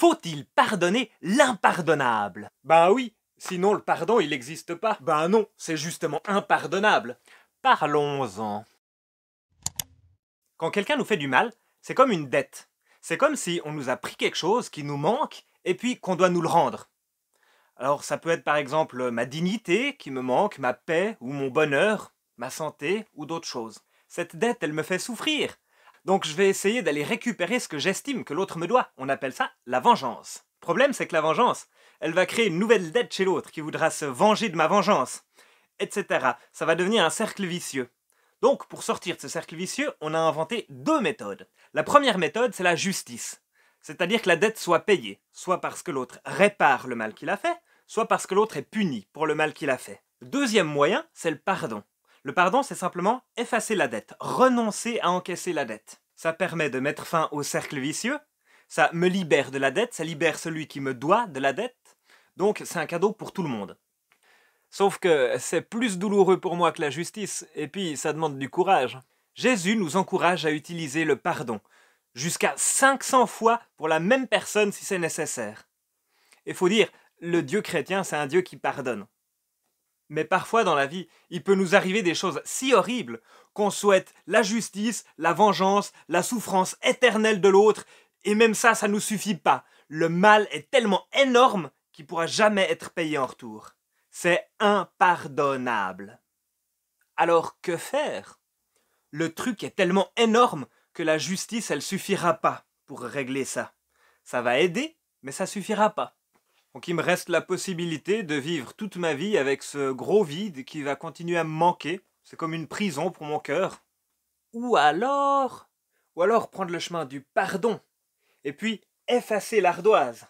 Faut-il pardonner l'impardonnable Ben oui, sinon le pardon il n'existe pas. Ben non, c'est justement impardonnable. Parlons-en. Quand quelqu'un nous fait du mal, c'est comme une dette. C'est comme si on nous a pris quelque chose qui nous manque et puis qu'on doit nous le rendre. Alors ça peut être par exemple ma dignité qui me manque, ma paix ou mon bonheur, ma santé ou d'autres choses. Cette dette, elle me fait souffrir, donc je vais essayer d'aller récupérer ce que j'estime que l'autre me doit. On appelle ça la vengeance. Le problème, c'est que la vengeance, elle va créer une nouvelle dette chez l'autre qui voudra se venger de ma vengeance, etc. Ça va devenir un cercle vicieux. Donc, pour sortir de ce cercle vicieux, on a inventé deux méthodes. La première méthode, c'est la justice. C'est-à-dire que la dette soit payée, soit parce que l'autre répare le mal qu'il a fait, soit parce que l'autre est puni pour le mal qu'il a fait. deuxième moyen, c'est le pardon. Le pardon, c'est simplement effacer la dette, renoncer à encaisser la dette. Ça permet de mettre fin au cercle vicieux, ça me libère de la dette, ça libère celui qui me doit de la dette, donc c'est un cadeau pour tout le monde. Sauf que c'est plus douloureux pour moi que la justice, et puis ça demande du courage. Jésus nous encourage à utiliser le pardon, jusqu'à 500 fois pour la même personne si c'est nécessaire. Et faut dire, le Dieu chrétien, c'est un Dieu qui pardonne. Mais parfois dans la vie, il peut nous arriver des choses si horribles qu'on souhaite la justice, la vengeance, la souffrance éternelle de l'autre, et même ça, ça ne nous suffit pas. Le mal est tellement énorme qu'il pourra jamais être payé en retour. C'est impardonnable. Alors que faire Le truc est tellement énorme que la justice, elle suffira pas pour régler ça. Ça va aider, mais ça suffira pas. Donc il me reste la possibilité de vivre toute ma vie avec ce gros vide qui va continuer à me manquer. C'est comme une prison pour mon cœur. Ou alors... Ou alors prendre le chemin du pardon. Et puis effacer l'ardoise.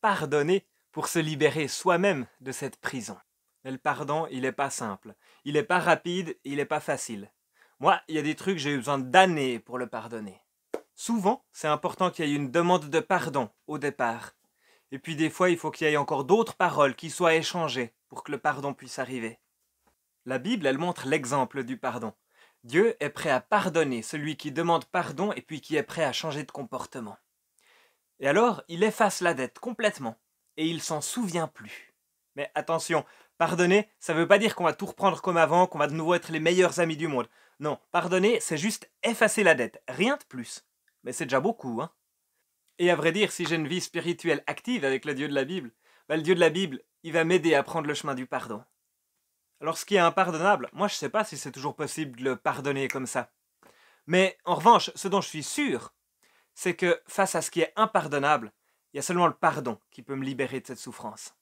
Pardonner pour se libérer soi-même de cette prison. Mais le pardon, il n'est pas simple. Il n'est pas rapide, il n'est pas facile. Moi, il y a des trucs, j'ai eu besoin d'années pour le pardonner. Souvent, c'est important qu'il y ait une demande de pardon au départ, et puis des fois, il faut qu'il y ait encore d'autres paroles qui soient échangées pour que le pardon puisse arriver. La Bible, elle montre l'exemple du pardon. Dieu est prêt à pardonner celui qui demande pardon et puis qui est prêt à changer de comportement. Et alors, il efface la dette complètement et il s'en souvient plus. Mais attention, pardonner, ça ne veut pas dire qu'on va tout reprendre comme avant, qu'on va de nouveau être les meilleurs amis du monde. Non, pardonner, c'est juste effacer la dette, rien de plus. Mais c'est déjà beaucoup, hein. Et à vrai dire, si j'ai une vie spirituelle active avec le Dieu de la Bible, ben, le Dieu de la Bible, il va m'aider à prendre le chemin du pardon. Alors ce qui est impardonnable, moi je ne sais pas si c'est toujours possible de le pardonner comme ça. Mais en revanche, ce dont je suis sûr, c'est que face à ce qui est impardonnable, il y a seulement le pardon qui peut me libérer de cette souffrance.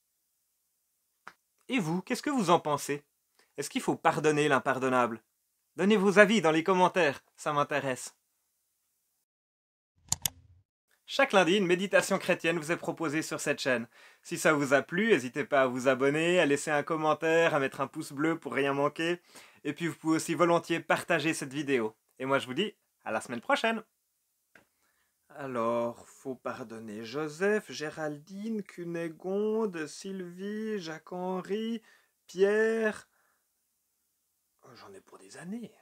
Et vous, qu'est-ce que vous en pensez Est-ce qu'il faut pardonner l'impardonnable Donnez vos avis dans les commentaires, ça m'intéresse. Chaque lundi, une méditation chrétienne vous est proposée sur cette chaîne. Si ça vous a plu, n'hésitez pas à vous abonner, à laisser un commentaire, à mettre un pouce bleu pour rien manquer. Et puis vous pouvez aussi volontiers partager cette vidéo. Et moi je vous dis à la semaine prochaine alors, faut pardonner Joseph, Géraldine, Cunégonde, Sylvie, Jacques-Henri, Pierre. Oh, j'en ai pour des années.